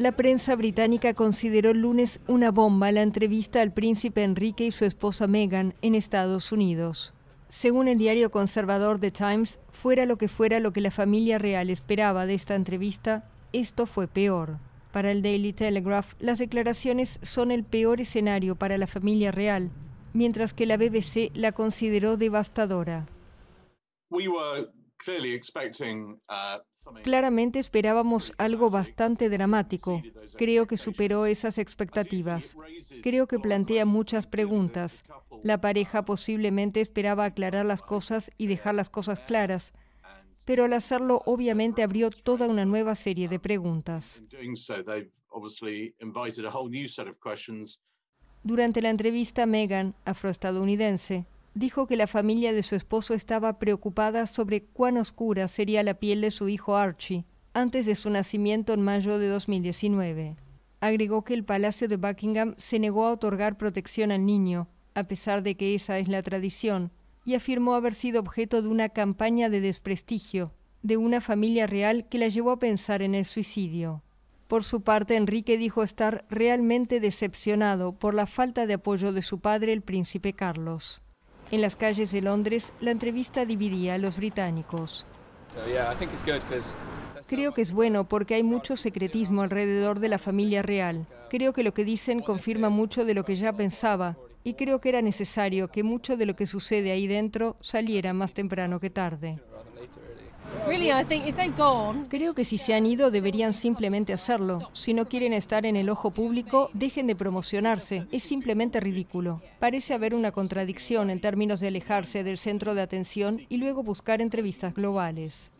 La prensa británica consideró el lunes una bomba la entrevista al príncipe Enrique y su esposa Meghan en Estados Unidos. Según el diario conservador The Times, fuera lo que fuera lo que la familia real esperaba de esta entrevista, esto fue peor. Para el Daily Telegraph, las declaraciones son el peor escenario para la familia real, mientras que la BBC la consideró devastadora. Uh, Claramente esperábamos algo bastante dramático. Creo que superó esas expectativas. Creo que plantea muchas preguntas. La pareja posiblemente esperaba aclarar las cosas y dejar las cosas claras, pero al hacerlo obviamente abrió toda una nueva serie de preguntas. Durante la entrevista, Megan, afroestadounidense, dijo que la familia de su esposo estaba preocupada sobre cuán oscura sería la piel de su hijo Archie antes de su nacimiento en mayo de 2019. Agregó que el Palacio de Buckingham se negó a otorgar protección al niño, a pesar de que esa es la tradición, y afirmó haber sido objeto de una campaña de desprestigio de una familia real que la llevó a pensar en el suicidio. Por su parte, Enrique dijo estar realmente decepcionado por la falta de apoyo de su padre, el príncipe Carlos. En las calles de Londres, la entrevista dividía a los británicos. Creo que es bueno porque hay mucho secretismo alrededor de la familia real. Creo que lo que dicen confirma mucho de lo que ya pensaba y creo que era necesario que mucho de lo que sucede ahí dentro saliera más temprano que tarde. Creo que si se han ido deberían simplemente hacerlo. Si no quieren estar en el ojo público, dejen de promocionarse. Es simplemente ridículo. Parece haber una contradicción en términos de alejarse del centro de atención y luego buscar entrevistas globales.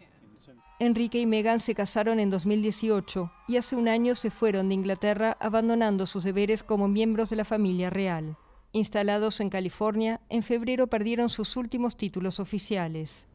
Enrique y Meghan se casaron en 2018 y hace un año se fueron de Inglaterra abandonando sus deberes como miembros de la familia real. Instalados en California, en febrero perdieron sus últimos títulos oficiales.